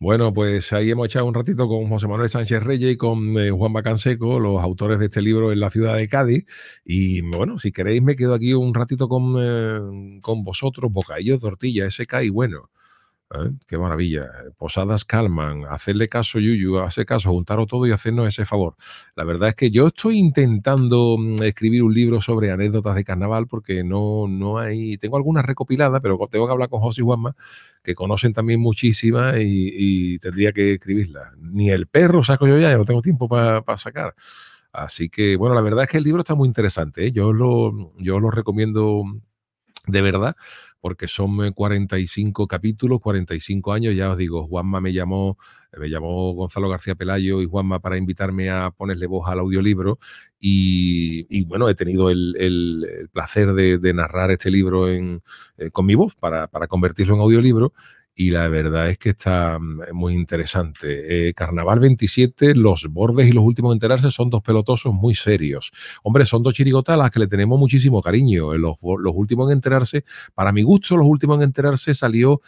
Bueno, pues ahí hemos echado un ratito con José Manuel Sánchez Reyes y con eh, Juan Bacanseco, los autores de este libro en la ciudad de Cádiz. Y bueno, si queréis me quedo aquí un ratito con, eh, con vosotros, bocadillos tortilla, SK, y bueno. ¿eh? Qué maravilla. Posadas calman, hacerle caso, Yuyu, hacer caso, juntaros todo y hacernos ese favor. La verdad es que yo estoy intentando mm, escribir un libro sobre anécdotas de carnaval porque no, no hay. Tengo algunas recopiladas, pero tengo que hablar con José y Juanma, que conocen también muchísimas y, tendría que escribirlas. Ni el perro saco yo ya, ya no tengo tiempo para sacar. Así que, bueno, la verdad es que el libro está muy interesante. ¿eh? Yo, lo, yo lo recomiendo de verdad porque son 45 eh, capítulos, 45 años, ya os digo, Juanma me llamó, me llamó Gonzalo García Pelayo y Juanma para invitarme a ponerle voz al audiolibro y, bueno, he tenido el, placer de, narrar este libro eh, con mi voz para, para convertirlo en audiolibro y la verdad es que está mm, muy interesante. Eh, Carnaval 27, los bordes y los últimos en enterarse son dos pelotosos muy serios. Hombre, son dos chirigotas a las que le tenemos muchísimo cariño. Los, los últimos en enterarse, para mi gusto, los últimos en enterarse salió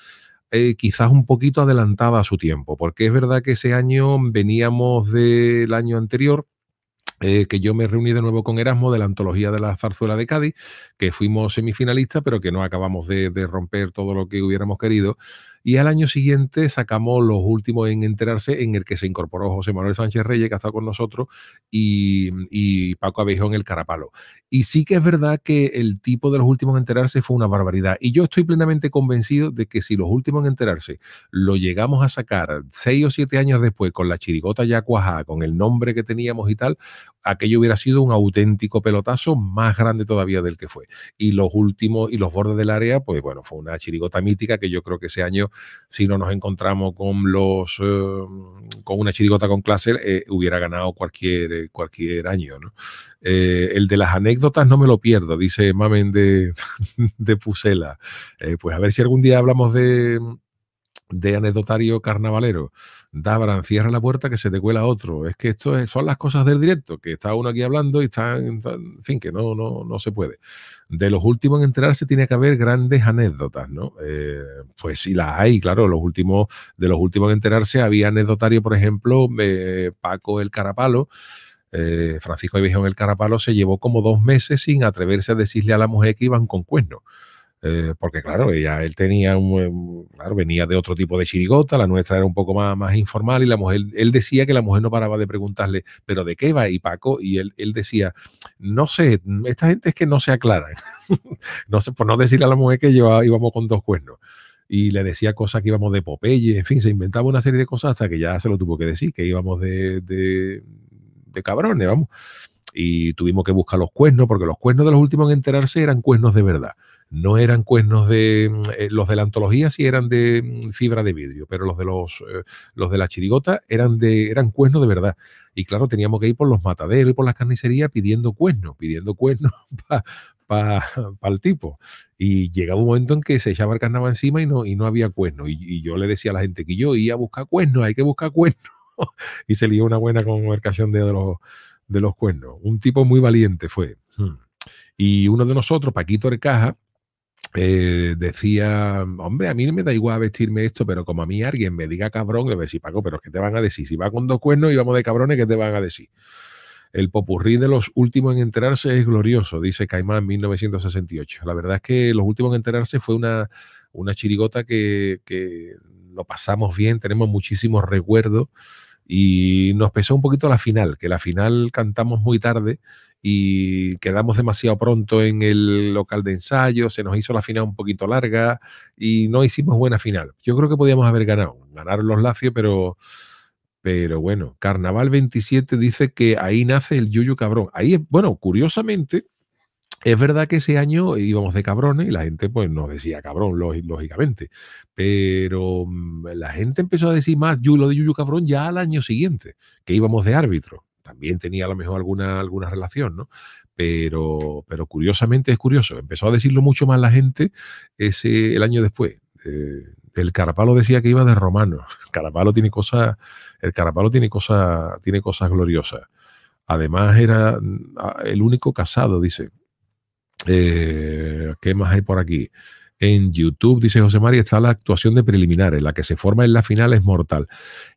eh, quizás un poquito adelantada a su tiempo, porque es verdad que ese año veníamos del año anterior. Eh, que yo me reuní de nuevo con Erasmo de la antología de la zarzuela de Cádiz, que fuimos semifinalistas, pero que no acabamos de romper todo lo que hubiéramos querido. Y al año siguiente sacamos los últimos en enterarse, en el que se incorporó José Manuel Sánchez Reyes, que ha con nosotros, y, Paco Abejón el Carapalo. Y sí que es verdad que el tipo de los últimos en enterarse fue una barbaridad. Y yo estoy plenamente convencido de que si los últimos en enterarse lo llegamos a sacar seis o siete años después con la chirigota ya cuajada, con el nombre que teníamos y tal, aquello hubiera sido un auténtico pelotazo más grande todavía del que fue. Y los últimos y los bordes del área, pues bueno, fue una chirigota mítica que yo creo que ese año si no nos encontramos con los eh, con una chirigota con clase, eh, hubiera ganado cualquier, eh, cualquier año. el de las anécdotas no me lo pierdo, dice Mamen de, de Pusela. pues a ver si algún día hablamos de de anecdotario carnavalero. Dabran, cierra la puerta que se te cuela otro. Es que esto son las cosas del directo, que está uno aquí hablando y están en fin, que no, no, no se puede. De los últimos en enterarse tiene que haber grandes anécdotas, ¿no? Eh, pues sí las hay, claro, los últimos, de los últimos en enterarse había anecdotario, por ejemplo, eh, Paco el Carapalo, eh, Francisco de en el Carapalo se llevó como dos meses sin atreverse a decirle a la mujer que iban con cuernos. Eh, porque claro, ella, él tenía un, claro, venía de otro tipo de chirigota, la nuestra era un poco más, más informal y la mujer, él decía que la mujer no paraba de preguntarle, pero ¿de qué va? Y Paco, y él, decía, no sé, esta gente es que no se aclara no sé, por no decirle a la mujer que llevábamos íbamos con dos cuernos. Y le decía cosas que íbamos de Popeye, en fin, se inventaba una serie de cosas hasta que ya se lo tuvo que decir, que íbamos de, de cabrones, vamos. Y tuvimos que buscar los cuernos, porque los cuernos de los últimos en enterarse eran cuernos de verdad no eran cuernos de mm, eh, los de la antología sí eran de mm, fibra de vidrio pero los de los eh, los de la chirigota eran de eran cuernos de verdad y claro teníamos que ir por los mataderos y por las carnicerías pidiendo cuernos pidiendo cuernos para el tipo y llegaba un momento en que se echaba el carnaval encima y no y no había cuernos y, yo le decía a la gente que yo iba a buscar cuernos hay que buscar cuernos y se lió una buena con de los de los cuernos un tipo muy valiente fue hmm. Y uno de nosotros, Paquito Recaja eh, decía, hombre, a mí me da igual vestirme esto, pero como a mí alguien me diga cabrón, le voy a decir, Paco, pero que te van a decir? Si va con dos cuernos y vamos de cabrones, ¿qué te van a decir? El popurrí de los últimos en enterarse es glorioso, dice Caimán en 1968. La verdad es que los últimos en enterarse fue una, una chirigota que, que lo pasamos bien, tenemos muchísimos recuerdos y nos pesó un poquito la final, que la final cantamos muy tarde y quedamos demasiado pronto en el local de ensayo, se nos hizo la final un poquito larga y no hicimos buena final. Yo creo que podíamos haber ganado, ganaron los Lazio, pero, pero bueno, Carnaval 27 dice que ahí nace el Yuyu Cabrón. Ahí, bueno, curiosamente, es verdad que ese año íbamos de cabrones y la gente pues nos decía cabrón, lógicamente. Pero mm, la gente empezó a decir más yo, lo de Yuyu cabrón ya al año siguiente, que íbamos de árbitro. También tenía a lo mejor alguna, alguna relación, ¿no? Pero, pero curiosamente es curioso. Empezó a decirlo mucho más la gente ese, el año después. Eh, el Carapalo decía que iba de romano. El Carapalo tiene cosas, el Carapalo tiene cosas, tiene cosas gloriosas. Además era mm, el único casado, dice, eh, ¿Qué más hay por aquí? en YouTube, dice José María, está la actuación de preliminares, la que se forma en la final es mortal.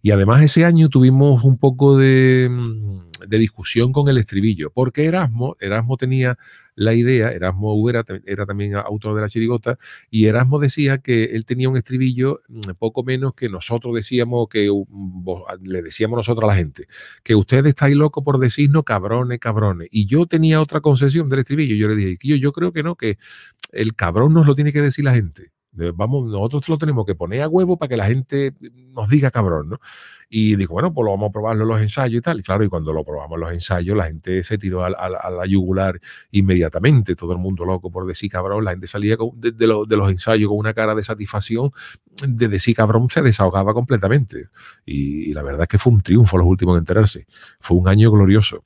Y además ese año tuvimos un poco de, mm, de discusión con el estribillo, porque Erasmo, Erasmo tenía la idea, Erasmo era también autor de la chirigota, y Erasmo decía que él tenía un estribillo mm, poco menos que nosotros decíamos, que mm, le decíamos nosotros a la gente, que ustedes estáis locos por decirnos cabrones, cabrones. Y yo tenía otra concesión del estribillo, yo le dije, yo creo que no, que el cabrón nos lo tiene que decir la gente. Vamos, nosotros lo tenemos que poner a huevo para que la gente mm, nos diga cabrón, ¿no? Y dijo, bueno, pues lo vamos a probar en los ensayos y tal. Y claro, y cuando lo probamos en los ensayos, la gente se tiró al la yugular inmediatamente, todo el mundo loco por decir cabrón, la gente salía de, los ensayos con una cara de satisfacción, de decir cabrón se desahogaba completamente. Y, la verdad es que fue un triunfo los últimos en enterarse. Fue un año glorioso.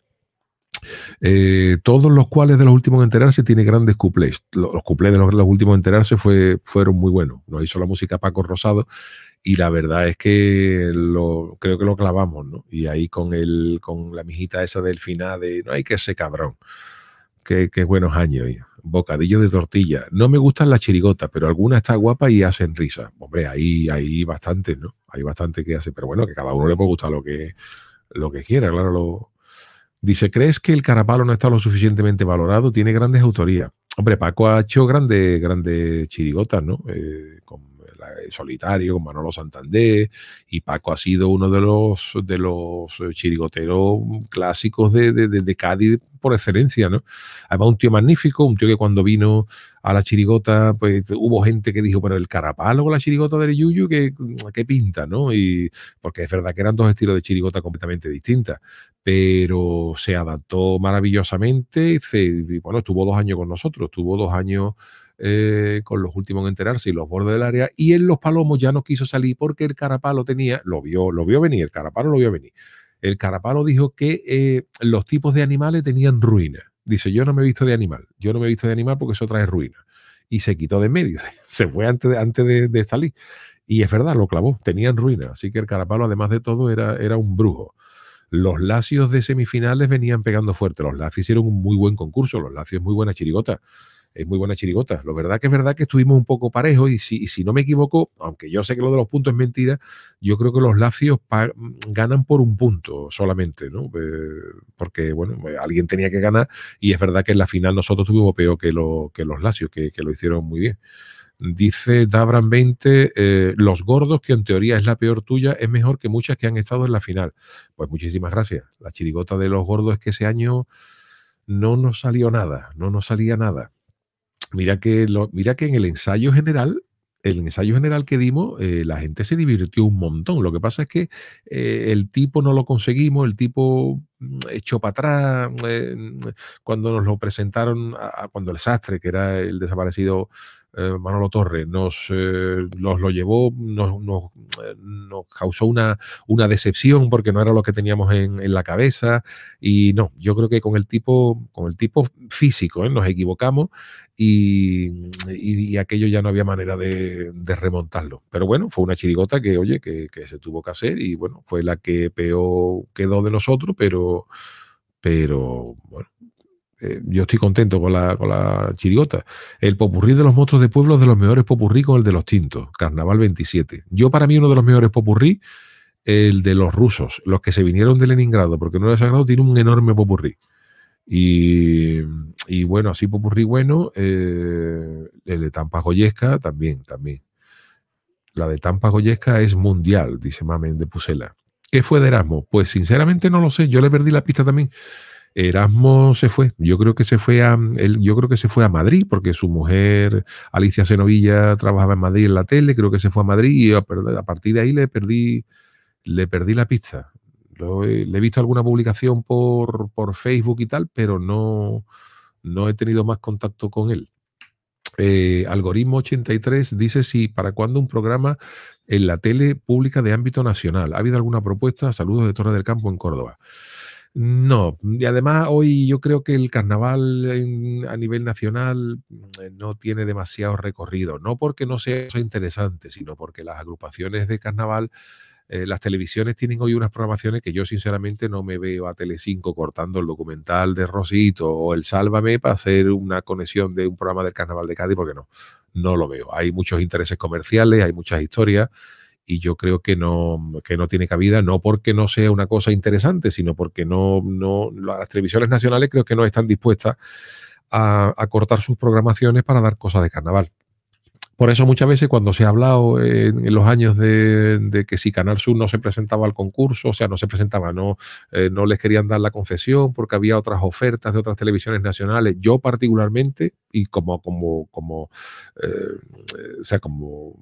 Eh, todos los cuales de los últimos enterarse tiene grandes cuplés. Los, cuplés de los, últimos enterarse fue, fueron muy buenos. Nos hizo la música Paco Rosado y la verdad es que lo, creo que lo clavamos, ¿no? Y ahí con, el, con la mijita esa del final de no hay que ser cabrón. Qué, buenos años, bocadillo de tortilla. No me gustan las chirigotas, pero alguna está guapa y hacen risa. Hombre, ahí hay bastante, ¿no? Hay bastante que hace, pero bueno, que cada uno le puede gustar lo que, lo que quiera, claro, lo, Dice, ¿crees que el Carapalo no está lo suficientemente valorado? Tiene grandes autorías. Hombre, Paco ha hecho grandes, grandes chirigotas, ¿no? Eh, con solitario con Manolo Santander y Paco ha sido uno de los de los eh, chirigoteros mm, clásicos de, de, Cádiz por excelencia, Además, un tío magnífico, un tío que cuando vino a la chirigota, pues hubo gente que dijo, pero el carapalo con la chirigota del Yuyu, que mm, qué pinta, ¿no? Y porque es verdad que eran dos estilos de chirigota completamente distintas, pero se adaptó maravillosamente, se, bueno, estuvo dos años con nosotros, estuvo dos años eh, con los últimos en enterarse y los bordes del área. Y en los palomos ya no quiso salir porque el carapalo tenía, lo vio, lo vio venir, el carapalo lo vio venir. El carapalo dijo que eh, los tipos de animales tenían ruinas. Dice, yo no me he visto de animal, yo no me he visto de animal porque eso trae ruina Y se quitó de medio, se fue antes de, antes de, salir. Y es verdad, lo clavó, tenían ruinas. Así que el Carapalo, además de todo, era, era un brujo. Los lacios de semifinales venían pegando fuerte. Los lacios hicieron un muy buen concurso, los lacios muy buena chirigota es muy buena chirigota. Lo verdad que es verdad que estuvimos un poco parejos y si, no me equivoco, aunque yo sé que lo de los puntos es mentira, yo creo que los Lacios mm, ganan por un punto solamente, ¿no? Eh, porque, bueno, eh, alguien tenía que ganar y es verdad que en la final nosotros tuvimos peor que, los Lacios, que, lo hicieron muy bien. Dice Dabran 20, eh, los gordos, que en teoría es la peor tuya, es mejor que muchas que han estado en la final. Pues muchísimas gracias. La chirigota de los gordos es que ese año no nos salió nada, no nos salía nada mira que, lo, mira que en el ensayo general el ensayo general que dimos, eh, la gente se divirtió un montón. Lo que pasa es que eh, el tipo no lo conseguimos, el tipo mm, echó para atrás. Mm, eh, mm, cuando nos lo presentaron, cuando el sastre, que era el desaparecido eh, Manolo Torre nos, eh, nos lo llevó, eh, nos, causó una, una, decepción porque no era lo que teníamos en, la cabeza. Y no, yo creo que con el tipo, con el tipo físico, nos equivocamos y, aquello ya no había manera de, remontarlo. Pero bueno, fue una chirigota que, oye, que, se tuvo que hacer y bueno, fue la que peor quedó de nosotros, pero, pero bueno, eh, yo estoy contento con la, con la chirigota. El popurrí de los monstruos de pueblo de los mejores popurrí con el de los tintos, Carnaval 27. Yo para mí uno de los mejores popurrí, el de los rusos, los que se vinieron de Leningrado, porque no era sacado, tiene un enorme popurrí. Y, y bueno, así popurrí bueno, eh, el de Tampa Goyesca también, también. La de Tampa Goyesca es mundial, dice Mamen de Pusela. ¿Qué fue de Erasmo? Pues sinceramente no lo sé, yo le perdí la pista también. Erasmo se fue, yo creo que se fue a él, yo creo que se fue a Madrid, porque su mujer Alicia Senovilla trabajaba en Madrid en la tele, creo que se fue a Madrid y a, partir de ahí le perdí, le perdí la pista. he, le he visto alguna publicación por, por Facebook y tal, pero no, no he tenido más contacto con él. Eh, Algoritmo 83 dice si para cuándo un programa en la tele pública de ámbito nacional. ¿Ha habido alguna propuesta? Saludos de Torre del Campo en Córdoba. No, y además hoy yo creo que el carnaval a nivel nacional mm, eh, no tiene demasiado recorrido, no porque no sea interesante, sino porque las agrupaciones de carnaval eh, las televisiones tienen hoy unas programaciones que yo sinceramente no me veo a Telecinco cortando el documental de Rosito o el Sálvame para hacer una conexión de un programa del Carnaval de Cádiz, porque no, no lo veo. Hay muchos intereses comerciales, hay muchas historias y yo creo que no, que no tiene cabida, no porque no sea una cosa interesante, sino porque no, no las televisiones nacionales creo que no están dispuestas a, a cortar sus programaciones para dar cosas de carnaval. Por eso muchas veces cuando se ha hablado eh, en, los años de, que si Canal Sur no se presentaba al concurso, o sea, no se presentaba, no, eh, no les querían dar la concesión porque había otras ofertas de otras televisiones nacionales. Yo particularmente, y como, como, como, eh, o sea, como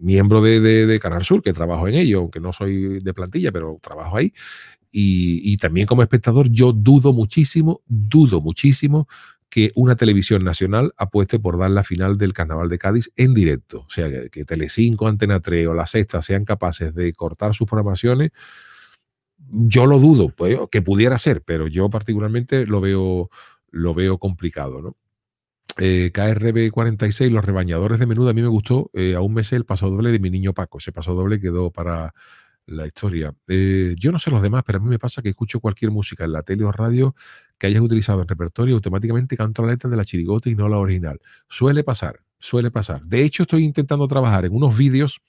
miembro de, Canal Sur, que trabajo en ello, aunque no soy de plantilla, pero trabajo ahí, y, y también como espectador, yo dudo muchísimo, dudo muchísimo que una televisión nacional apueste por dar la final del Carnaval de Cádiz en directo. O sea, que, tele Telecinco, Antena 3 o La Sexta sean capaces de cortar sus programaciones, yo lo dudo, pues, que pudiera ser, pero yo particularmente lo veo, lo veo complicado, ¿no? Eh, KRB 46, los rebañadores de menudo, a mí me gustó, eh, aún mes el paso doble de mi niño Paco, ese paso doble quedó para la historia. Eh, yo no sé los demás, pero a mí me pasa que escucho cualquier música en la tele o radio que hayas utilizado en repertorio, automáticamente canto la letra de la chirigota y no la original. Suele pasar, suele pasar. De hecho, estoy intentando trabajar en unos vídeos,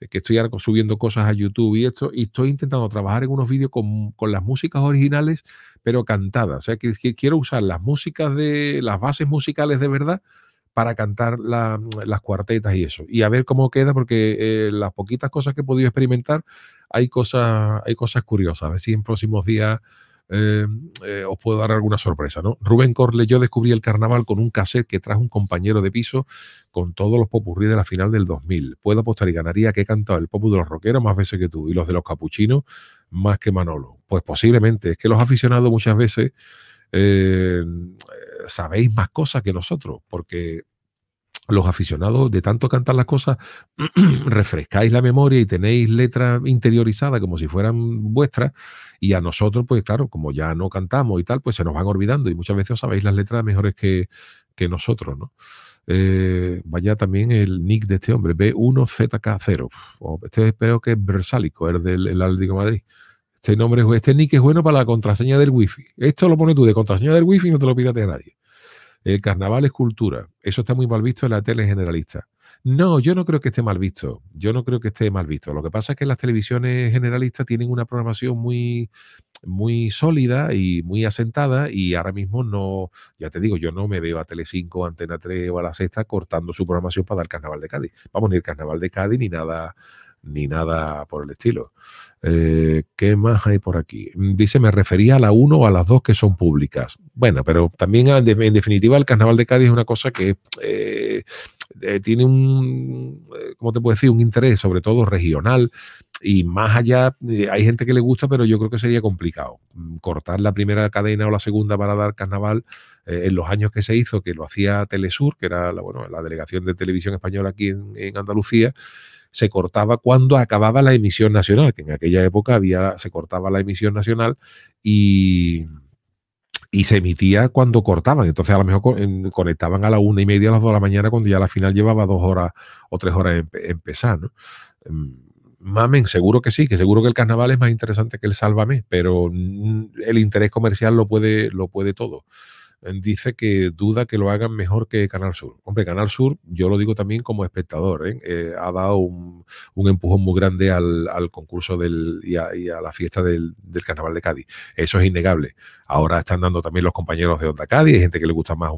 eh, que estoy subiendo cosas a YouTube y esto, y estoy intentando trabajar en unos vídeos con, las músicas originales, pero cantadas. O sea, que quiero usar las músicas de las bases musicales de verdad para cantar las cuartetas y eso. Y a ver cómo queda, porque eh, las poquitas cosas que he podido experimentar, hay cosas, hay cosas curiosas. A ver si en próximos días eh, eh, os puedo dar alguna sorpresa, ¿no? Rubén Corle, yo descubrí el carnaval con un cassette que trajo un compañero de piso con todos los popurrí de la final del 2000. Puedo apostar y ganaría que he cantado el popu de los rockeros más veces que tú y los de los capuchinos más que Manolo. Pues posiblemente, es que los aficionados muchas veces sabéis más cosas que nosotros, porque los aficionados de tanto cantar las cosas, refrescáis la memoria y tenéis letras interiorizadas como si fueran vuestras, y a nosotros, pues claro, como ya no cantamos y tal, pues se nos van olvidando, y muchas veces sabéis las letras mejores que, que nosotros, ¿no? Eh, vaya también el nick de este hombre, B1ZK0. Este espero que es Bersálico, el del el Atlético Madrid. Este nombre es este nick es bueno para la contraseña del wifi. Esto lo pones tú de contraseña del wifi y no te lo a nadie. El carnaval es cultura. Eso está muy mal visto en la tele generalista. No, yo no creo que esté mal visto. Yo no creo que esté mal visto. Lo que pasa es que las televisiones generalistas tienen una programación muy, muy sólida y muy asentada y ahora mismo no, ya te digo, yo no me veo a Tele Tele5, Antena 3 o a la Sexta cortando su programación para dar Carnaval de Cádiz. Vamos, ni el Carnaval de Cádiz ni nada ni nada por el estilo. Eh, ¿Qué más hay por aquí? Mm, dice, me refería a la 1 o a las dos que son públicas. Bueno, pero también ah, en definitiva el Carnaval de Cádiz es una cosa que eh, eh, tiene un, ¿cómo te puedo decir? Un interés sobre todo regional y más allá hay gente que le gusta, pero yo creo que sería complicado mm, cortar la primera cadena o la segunda para dar carnaval en los años que se hizo, que lo hacía Telesur, que era la, bueno, la delegación de televisión española aquí en Andalucía, se cortaba cuando acababa la emisión nacional, que en aquella época había, se cortaba la emisión nacional y, y se emitía cuando cortaban. Entonces a lo mejor conectaban a la una y media, a las dos de la mañana, cuando ya la final llevaba dos horas o tres horas empezar, mm, Mamen, seguro que sí, que seguro que el carnaval es más interesante que el Sálvame, pero el interés comercial lo puede, lo puede todo dice que duda que lo hagan mejor que Canal Sur. Hombre, Canal Sur, yo lo digo también como espectador, ¿eh? Eh, ha dado un, un, empujón muy grande al, concurso del, y, a, la fiesta del, Carnaval de Cádiz. Eso es innegable. Ahora están dando también los compañeros de Onda Cádiz, hay gente que le gusta más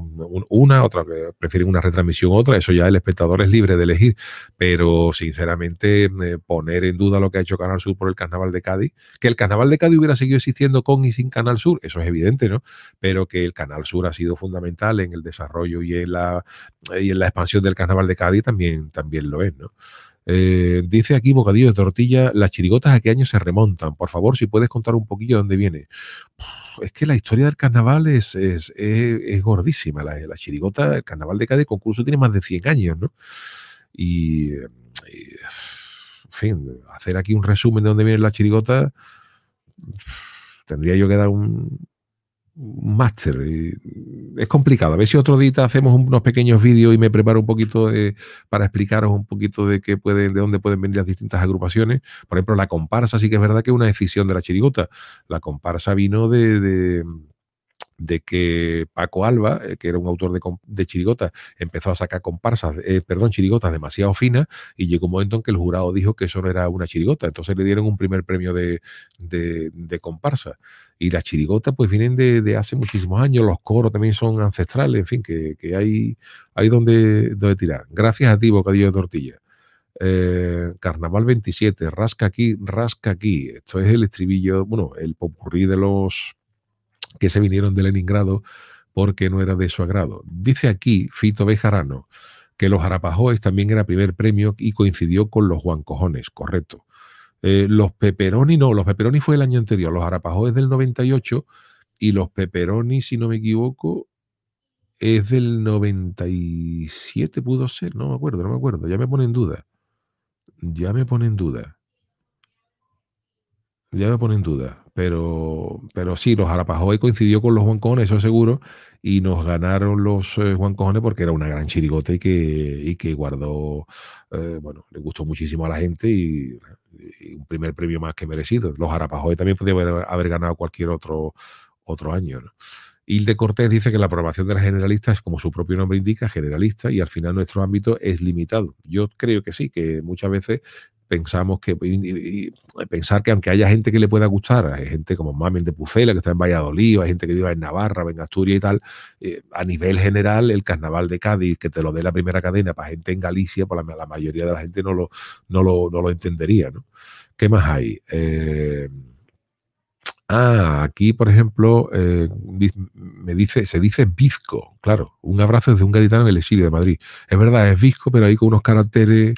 una, otra que prefieren una retransmisión otra, eso ya el espectador es libre de elegir. Pero sinceramente, eh, poner en duda lo que ha hecho Canal Sur por el Carnaval de Cádiz, que el Carnaval de Cádiz hubiera seguido existiendo con y sin Canal Sur, eso es evidente, ¿no? Pero que el Canal Sur ha sido fundamental en el desarrollo y en la, expansión del carnaval de Cádiz también, también lo es, ¿no? Eh, dice aquí Bocadillo de Tortilla, las chirigotas a qué año se remontan. Por favor, si puedes contar un poquillo de dónde viene. Es que la historia del carnaval es, es, gordísima. La, chirigota, el carnaval de Cádiz, concurso tiene más de 100 años, ¿no? Y, en fin, hacer aquí un resumen de dónde viene la chirigota, tendría yo que dar un, un máster. Es complicado. A ver si otro día hacemos unos pequeños vídeos y me preparo un poquito para explicaros un poquito de qué pueden, de dónde pueden venir las distintas agrupaciones. Por ejemplo, la comparsa sí que es verdad que es una decisión de la chirigota. La comparsa vino de de que Paco Alba, eh, que era un autor de, de chirigotas, empezó a sacar comparsas, eh, perdón, chirigotas demasiado finas y llegó un momento en que el jurado dijo que eso no era una chirigota. Entonces le dieron un primer premio de, comparsa. Y las chirigotas pues vienen de, hace muchísimos años, los coros también son ancestrales, en fin, que, hay, hay donde, donde tirar. Gracias a ti, Bocadillo de Tortilla. Eh, Carnaval 27, rasca aquí, rasca aquí. Esto es el estribillo, bueno, el popurrí de los que se vinieron de Leningrado porque no era de su agrado. Dice aquí Fito Bejarano que los Arapajoes también era primer premio y coincidió con los Juancojones, correcto. Eh, los Peperoni no, los Peperoni fue el año anterior, los Arapajoes del 98 y los Peperoni, si no me equivoco, es del 97, pudo ser, no me acuerdo, no me acuerdo, ya me pone en duda. Ya me pone en duda. Ya me pone en duda pero, pero sí, los Arapajoy coincidió con los juancones eso seguro, y nos ganaron los eh, juancones porque era una gran chirigota y que, y que guardó, eh, bueno, le gustó muchísimo a la gente y, un primer premio más que merecido. Los arapajoy también podían haber, ganado cualquier otro, otro año, Hilde Cortés dice que la aprobación de la generalista es, como su propio nombre indica, generalista y al final nuestro ámbito es limitado. Yo creo que sí, que muchas veces pensamos que pensar que aunque haya gente que le pueda gustar, hay gente como Mamen de Pucela que está en Valladolid, hay gente que vive en Navarra, en Asturias y tal, eh, a nivel general el carnaval de Cádiz, que te lo dé la primera cadena para gente en Galicia, pues la, mayoría de la gente no lo, lo, entendería. ¿no? ¿Qué más hay? Eh, Ah, aquí, por ejemplo, eh, me dice, se dice visco, claro, un abrazo desde un gaditano en el exilio de Madrid. Es verdad, es visco, pero ahí con unos caracteres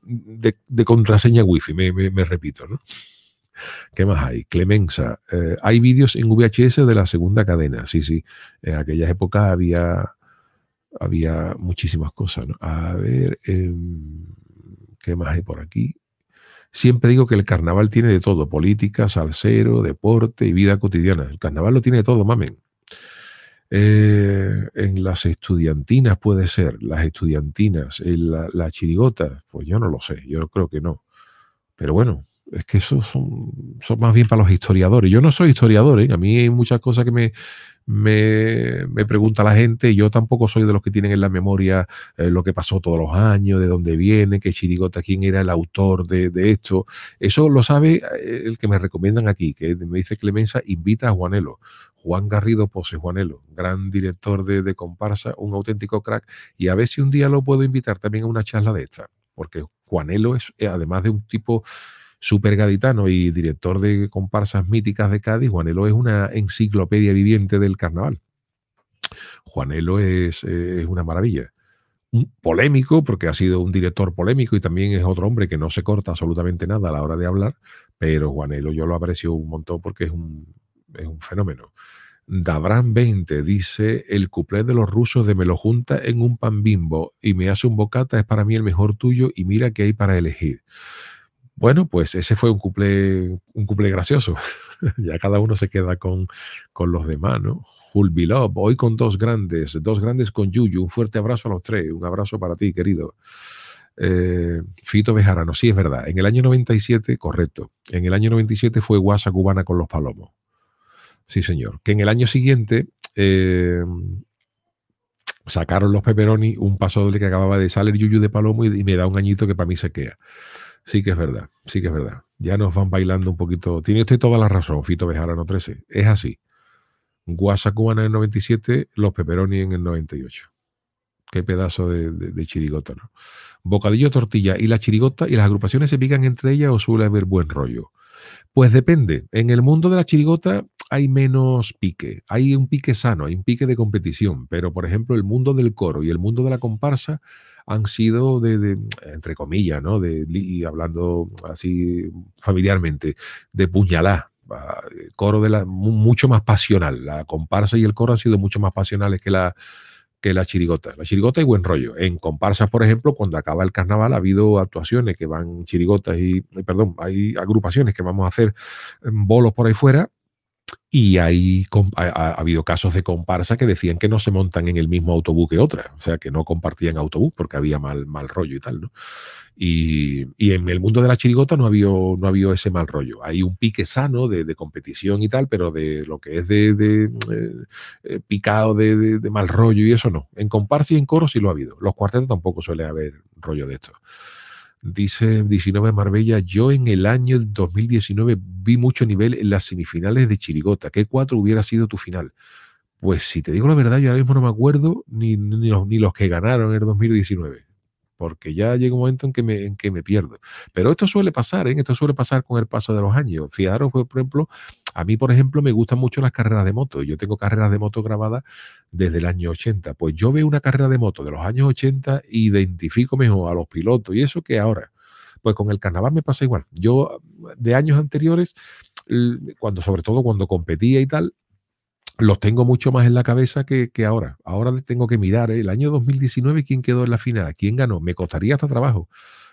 de, contraseña wifi, me, repito, ¿no? ¿Qué más hay? Clemenza. Eh, hay vídeos en VHS de la segunda cadena, sí, sí. En aquellas épocas había, había muchísimas cosas, ¿no? A ver, em, ¿qué más hay por aquí? Siempre digo que el carnaval tiene de todo, política, salsero, deporte y vida cotidiana. El carnaval lo tiene de todo, mamen. Eh, en las estudiantinas puede ser, las estudiantinas, en eh, la, chirigota, pues yo no lo sé, yo creo que no. Pero bueno, es que eso son, son, más bien para los historiadores. Yo no soy historiador, ¿eh? a mí hay muchas cosas que me, me, me, pregunta la gente yo tampoco soy de los que tienen en la memoria eh, lo que pasó todos los años, de dónde viene, qué Chirigota, quién era el autor de, esto. Eso lo sabe eh, el que me recomiendan aquí, que me dice Clemenza, invita a Juanelo. Juan Garrido Pose Juanelo, gran director de, de comparsa, un auténtico crack, y a ver si un día lo puedo invitar también a una charla de esta, porque Juanelo es, eh, además de un tipo gaditano y director de comparsas míticas de Cádiz, Juanelo es una enciclopedia viviente del carnaval. Juanelo es, es una maravilla. Un polémico, porque ha sido un director polémico y también es otro hombre que no se corta absolutamente nada a la hora de hablar, pero Juanelo yo lo aprecio un montón porque es un, fenómeno. Dabran 20 dice, el cuplé de los rusos de me lo junta en un pan bimbo y me hace un bocata es para mí el mejor tuyo y mira que hay para elegir. Bueno, pues ese fue un cumple, un cumple gracioso. ya cada uno se queda con, los demás, ¿no? Love. hoy con dos grandes, dos grandes con Yuyu. Un fuerte abrazo a los tres, un abrazo para ti, querido. Eh, Fito Bejarano, sí es verdad. En el año 97, correcto. En el año 97 fue Guasa Cubana con los Palomos. Sí, señor. Que en el año siguiente eh, sacaron los Pepperoni, un paso doble que acababa de salir Yuyu de Palomo y, y me da un añito que para mí se queda. Sí que es verdad, sí que es verdad. Ya nos van bailando un poquito. Tiene usted toda la razón, Fito Bejarano 13. Es así. Guasa cubana en el 97, los peperoni en el 98. Qué pedazo de, chirigota, ¿no? Bocadillo, tortilla y la chirigota y las agrupaciones se pican entre ellas o suele haber buen rollo. Pues depende. En el mundo de la chirigota hay menos pique, hay un pique sano, hay un pique de competición, pero por ejemplo el mundo del coro y el mundo de la comparsa han sido de, entre comillas, ¿no? De, y hablando así familiarmente, de puñalá, eh, coro de la, mucho más pasional. La comparsa y el coro han sido mucho más pasionales que la, que la chirigota. La chirigota y buen rollo. En comparsas, por ejemplo, cuando acaba el carnaval ha habido actuaciones que van chirigotas y, perdón, hay agrupaciones que vamos a hacer mm, bolos por ahí fuera y hay, ha, habido casos de comparsa que decían que no se montan en el mismo autobús que otra, o sea, que no compartían autobús porque había mal, mal rollo y tal, ¿no? Y, en el mundo de la chirigota no ha habido, no ese mal rollo. Hay un pique sano de, competición y tal, pero de lo que es de, de, eh, eh, picado de, mal rollo y eso no. En comparsa y en coro sí lo ha habido. Los cuartetos tampoco suele haber rollo de esto. Dice 19 Marbella, yo en el año 2019 vi mucho nivel en las semifinales de Chirigota. ¿Qué cuatro hubiera sido tu final? Pues si te digo la verdad, yo ahora mismo no me acuerdo ni, ni, los, que ganaron en el 2019, porque ya llega un momento en que me, en que me pierdo. Pero esto suele pasar, ¿eh? esto suele pasar con el paso de los años. Fijaros, por ejemplo, a mí, por ejemplo, me gustan mucho las carreras de moto. Yo tengo carreras de moto grabadas desde el año 80. Pues yo veo una carrera de moto de los años 80 e identifico mejor a los pilotos y eso que ahora. Pues con el carnaval me pasa igual. Yo de años anteriores, cuando sobre todo cuando competía y tal, los tengo mucho más en la cabeza que, ahora. Ahora tengo que mirar ¿eh? el año 2019 quién quedó en la final, quién ganó. Me costaría hasta trabajo.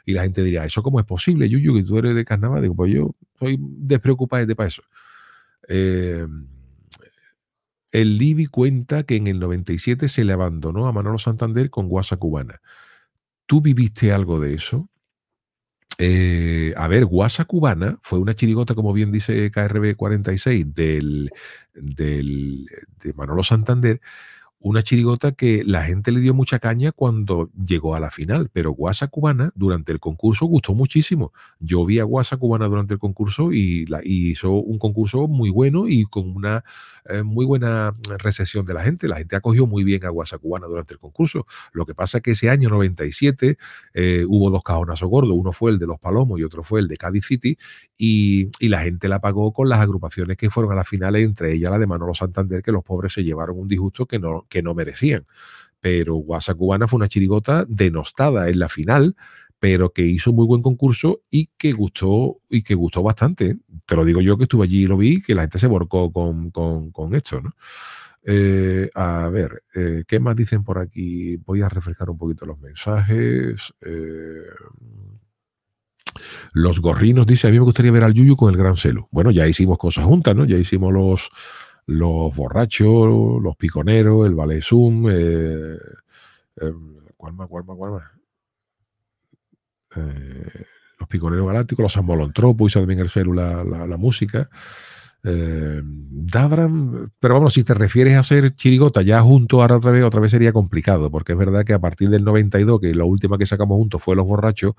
Y la gente diría, ¿eso cómo es posible, Yuyu, que tú eres de carnaval? Digo, pues yo soy despreocupado de para eso. Eh, el Libi cuenta que en el 97 se le abandonó a Manolo Santander con Guasa Cubana. ¿Tú viviste algo de eso? Eh, a ver, Guasa Cubana fue una chirigota, como bien dice KRB 46, del, de Manolo Santander, una chirigota que la gente le dio mucha caña cuando llegó a la final, pero Guasa Cubana durante el concurso gustó muchísimo. Yo vi a Guasa Cubana durante el concurso y, hizo un concurso muy bueno y con una eh, muy buena recepción de la gente. La gente acogió muy bien a Guasa Cubana durante el concurso. Lo que pasa es que ese año 97 eh, hubo dos cajonazos gordos, uno fue el de Los Palomos y otro fue el de Cádiz City, y, y la gente la pagó con las agrupaciones que fueron a la final, entre ellas la de Manolo Santander, que los pobres se llevaron un disgusto que no, que no merecían. Pero Guasa Cubana fue una chirigota denostada en la final, pero que hizo muy buen concurso y que gustó y que gustó bastante. Te lo digo yo que estuve allí y lo vi, que la gente se borcó con, esto, eh, a ver, eh, ¿qué más dicen por aquí? Voy a refrescar un poquito los mensajes. Eh, los gorrinos dice, a mí me gustaría ver al Yuyu con el gran celo. Bueno, ya hicimos cosas juntas, ¿no? Ya hicimos los, los borrachos, los piconeros, el Valesum, eh, eh, ¿cuál más, cuál más, cuál más? Eh, los piconeros galácticos, los ambolontropos, y también el célula la, música. Eh, Dabram, pero vamos, si te refieres a hacer chirigota ya junto ahora otra vez, otra vez sería complicado, porque es verdad que a partir del 92, que la última que sacamos juntos fue Los Borrachos,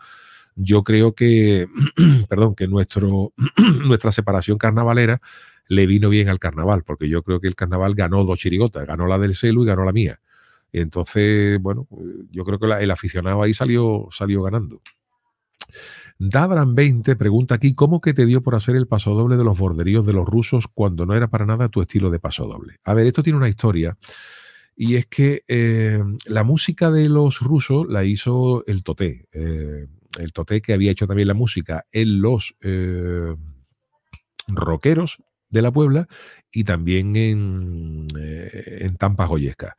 yo creo que, perdón, que nuestro, nuestra separación carnavalera le vino bien al carnaval, porque yo creo que el carnaval ganó dos chirigotas, ganó la del Celu y ganó la mía. Entonces, bueno, eh, yo creo que el aficionado ahí salió, salió ganando. Dabran20 pregunta aquí, ¿cómo que te dio por hacer el paso doble de los borderíos de los rusos cuando no era para nada tu estilo de paso doble A ver, esto tiene una historia. Y es que eh, la música de los rusos la hizo el Toté. Eh, el Toté que había hecho también la música en los rockeros de la Puebla y también en, eh, en Tampa Joyesca.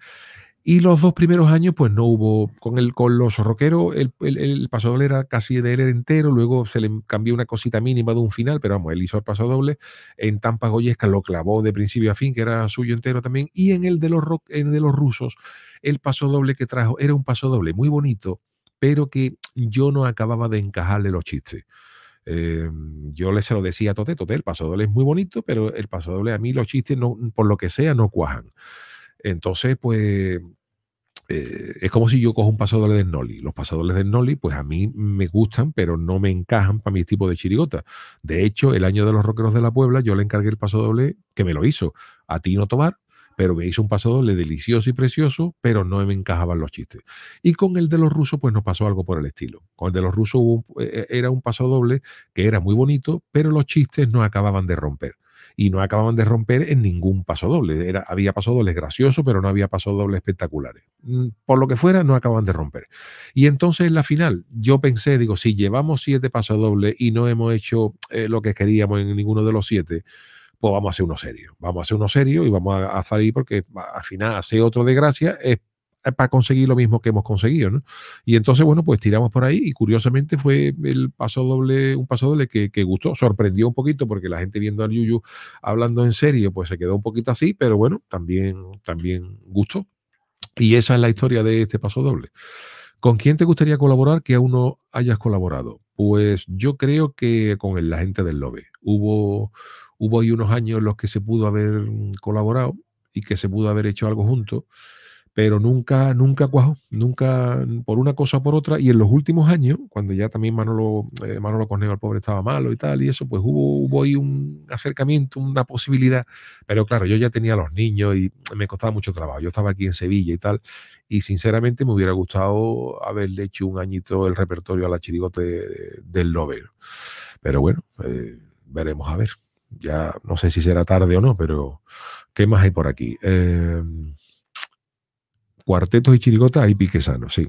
Y los dos primeros años, pues no hubo, con, el, con los roqueros, el, el, paso doble era casi de él entero, luego se le cambió una cosita mínima de un final, pero vamos, él hizo el paso doble, en Tampa Goyesca lo clavó de principio a fin, que era suyo entero también, y en el de los, en el de los rusos, el paso doble que trajo era un paso doble muy bonito, pero que yo no acababa de encajarle los chistes. Eh, yo le se lo decía a Tote, Tote, el paso doble es muy bonito, pero el paso doble a mí los chistes, no, por lo que sea, no cuajan. Entonces, pues, eh, es como si yo cojo un paso doble de Noli, Los pasadores de Noli pues a mí me gustan, pero no me encajan para mi tipo de chirigota. De hecho, el año de los rockeros de la Puebla, yo le encargué el paso doble que me lo hizo a ti no Tobar, pero me hizo un paso doble delicioso y precioso, pero no me encajaban los chistes. Y con el de los rusos, pues nos pasó algo por el estilo. Con el de los rusos eh, eh, era un paso doble que era muy bonito, pero los chistes no acababan de romper y no acababan de romper en ningún paso doble. Era, había paso doble gracioso, pero no había paso dobles espectaculares. Mm, por lo que fuera, no acababan de romper. Y entonces en la final, yo pensé, digo, si llevamos siete paso dobles y no hemos hecho eh, lo que queríamos en ninguno de los siete, pues vamos a hacer uno serio. Vamos a hacer uno serio y vamos a, salir porque al final hacer otro de gracia es para conseguir lo mismo que hemos conseguido, ¿no? Y entonces, bueno, pues tiramos por ahí y curiosamente fue el paso doble, un paso doble que, gustó, sorprendió un poquito porque la gente viendo al Yuyu hablando en serio, pues se quedó un poquito así, pero bueno, también, también gustó. Y esa es la historia de este paso doble. ¿Con quién te gustaría colaborar que aún no hayas colaborado? Pues yo creo que con la gente del Lobe. Hubo hubo ahí unos años en los que se pudo haber mm, colaborado y que se pudo haber hecho algo junto, pero nunca, nunca cuajó, nunca por una cosa o por otra. Y en los últimos años, cuando ya también Manolo, eh, Manolo Corneo, el pobre, estaba malo y tal, y eso, pues hubo, hubo ahí un acercamiento, una posibilidad. Pero claro, yo ya tenía los niños y me costaba mucho trabajo. Yo estaba aquí en Sevilla y tal, y sinceramente me hubiera gustado haberle hecho un añito el repertorio a la chirigote del Lobero. Pero bueno, eh, veremos a ver ya no sé si será tarde o no, pero ¿qué más hay por aquí? Em, cuartetos y chirigota, hay pique sano, sí.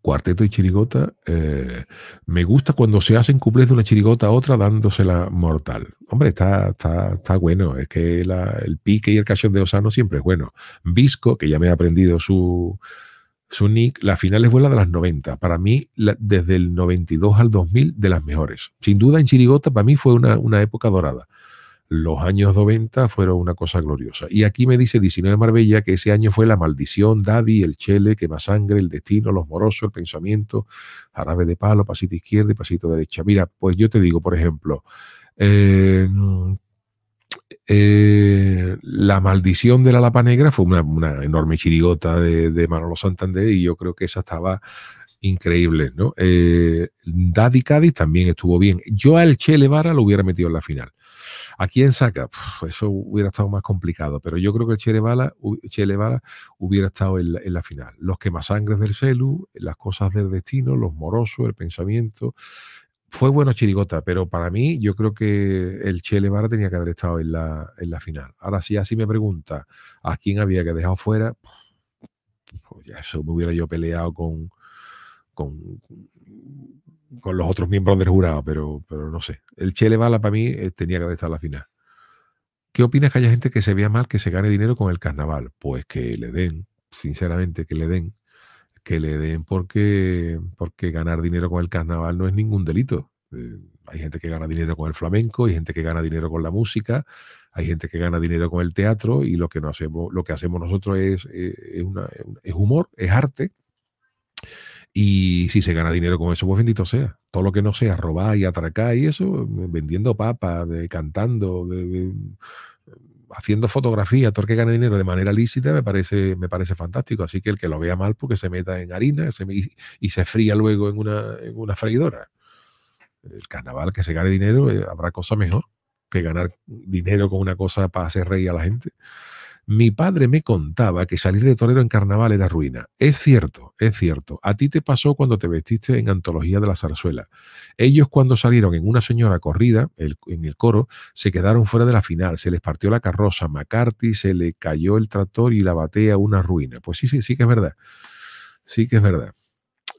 Cuarteto y chirigota, eh, me gusta cuando se hacen cuplés de una chirigota a otra dándosela mortal. Hombre, está, está, bueno, es que el pique y el de Osano siempre es bueno. Visco, que ya me he aprendido su, Sonic, la final es buena de las 90. Para mí, desde el 92 al 2000, de las mejores. Sin duda, en Chirigota, para mí fue una, época dorada. Los años 90 fueron una cosa gloriosa. Y aquí me dice 19 Marbella que ese año fue la maldición, Daddy, el Chele, quema sangre, el destino, los morosos, el pensamiento, jarabe de palo, pasito izquierdo y pasito derecha. Mira, pues yo te digo, por ejemplo, eh, mm, eh la maldición de la lapa negra fue una, enorme chirigota de, de, Manolo Santander y yo creo que esa estaba increíble, ¿no? Eh, Daddy Cádiz también estuvo bien. Yo al Che Levara lo hubiera metido en la final. ¿A quién saca? eso hubiera estado más complicado, pero yo creo que el Che Levara hubiera estado en la, en la, final. Los quemasangres del celu, las cosas del destino, los morosos, el pensamiento, fue bueno Chirigota, pero para mí yo creo que el Chele tenía que haber estado en la, en la final. Ahora, si así me pregunta a quién había que dejar fuera, pues ya eso me hubiera yo peleado con, con, los otros miembros del jurado, pero, pero no sé. El Chele para mí eh, tenía que haber estado en la final. ¿Qué opinas que haya gente que se vea mal que se gane dinero con el carnaval? Pues que le den, sinceramente, que le den que le den porque, porque ganar dinero con el carnaval no es ningún delito. Eh, hay gente que gana dinero con el flamenco, hay gente que gana dinero con la música, hay gente que gana dinero con el teatro y lo que, no hacemos, lo que hacemos nosotros es, eh, es, es humor, es arte. Y si se gana dinero con eso, pues bendito sea. Todo lo que no sea robar y atracar y eso, vendiendo papas, cantando, haciendo fotografía, todo el que gane dinero de manera lícita, me parece, me parece fantástico. Así que el que lo vea mal, porque se meta en harina y se fría luego en una, en una freidora. El carnaval que se gane dinero, eh, habrá cosa mejor que ganar dinero con una cosa para hacer reír a la gente. Mi padre me contaba que salir de torero en carnaval era ruina. Es cierto, es cierto. A ti te pasó cuando te vestiste en Antología de la Zarzuela. Ellos cuando salieron en una señora corrida, en el coro, se quedaron fuera de la final. Se les partió la carroza McCarthy, se le cayó el tractor y la batea una ruina. Pues sí, sí, sí que es verdad. Sí que es verdad.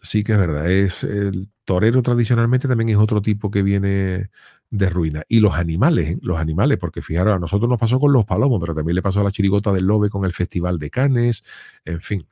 Sí que es verdad. Es el torero tradicionalmente también es otro tipo que viene de ruina. Y los animales, ¿eh? los animales, porque fijaros, a nosotros nos pasó con los palomos, pero también le pasó a la chirigota del Lobe con el Festival de Canes, en fin.